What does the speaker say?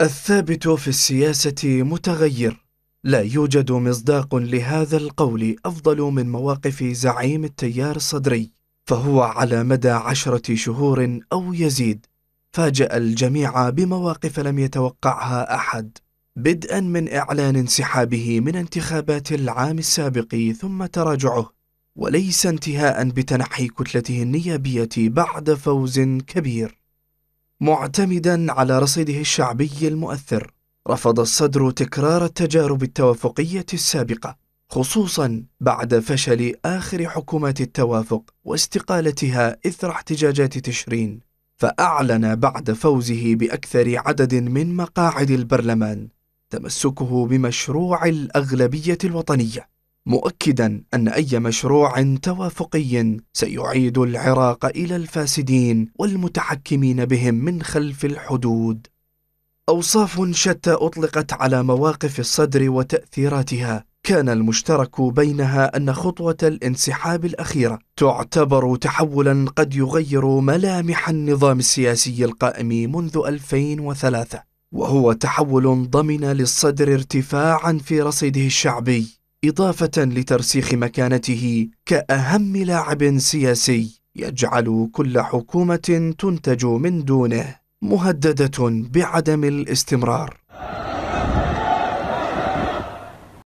الثابت في السياسة متغير لا يوجد مصداق لهذا القول أفضل من مواقف زعيم التيار الصدري فهو على مدى عشرة شهور أو يزيد فاجأ الجميع بمواقف لم يتوقعها أحد بدءا من إعلان انسحابه من انتخابات العام السابق ثم تراجعه وليس انتهاء بتنحي كتلته النيابية بعد فوز كبير معتمدا على رصيده الشعبي المؤثر رفض الصدر تكرار التجارب التوافقية السابقة خصوصا بعد فشل آخر حكومات التوافق واستقالتها إثر احتجاجات تشرين فأعلن بعد فوزه بأكثر عدد من مقاعد البرلمان تمسكه بمشروع الأغلبية الوطنية مؤكدا أن أي مشروع توافقي سيعيد العراق إلى الفاسدين والمتحكمين بهم من خلف الحدود أوصاف شتى أطلقت على مواقف الصدر وتأثيراتها كان المشترك بينها أن خطوة الانسحاب الأخيرة تعتبر تحولا قد يغير ملامح النظام السياسي القائم منذ 2003 وهو تحول ضمن للصدر ارتفاعا في رصيده الشعبي إضافة لترسيخ مكانته كأهم لاعب سياسي يجعل كل حكومة تنتج من دونه مهددة بعدم الاستمرار